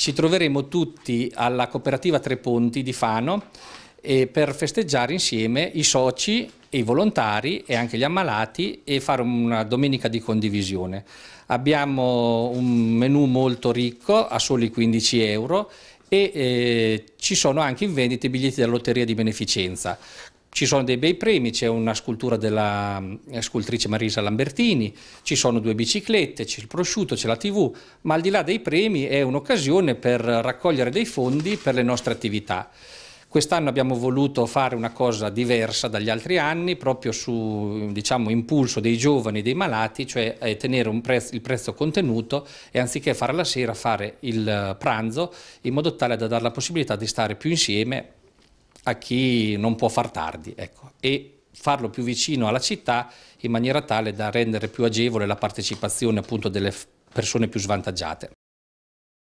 ci troveremo tutti alla cooperativa Tre Ponti di Fano eh, per festeggiare insieme i soci e i volontari e anche gli ammalati e fare una domenica di condivisione. Abbiamo un menù molto ricco a soli 15 euro e eh, ci sono anche in vendita i biglietti della lotteria di beneficenza. Ci sono dei bei premi, c'è una scultura della mm, scultrice Marisa Lambertini, ci sono due biciclette, c'è il prosciutto, c'è la tv, ma al di là dei premi è un'occasione per raccogliere dei fondi per le nostre attività. Quest'anno abbiamo voluto fare una cosa diversa dagli altri anni, proprio su diciamo, impulso dei giovani e dei malati, cioè eh, tenere prezzo, il prezzo contenuto e anziché fare la sera fare il eh, pranzo in modo tale da dare la possibilità di stare più insieme a chi non può far tardi ecco, e farlo più vicino alla città in maniera tale da rendere più agevole la partecipazione appunto delle persone più svantaggiate.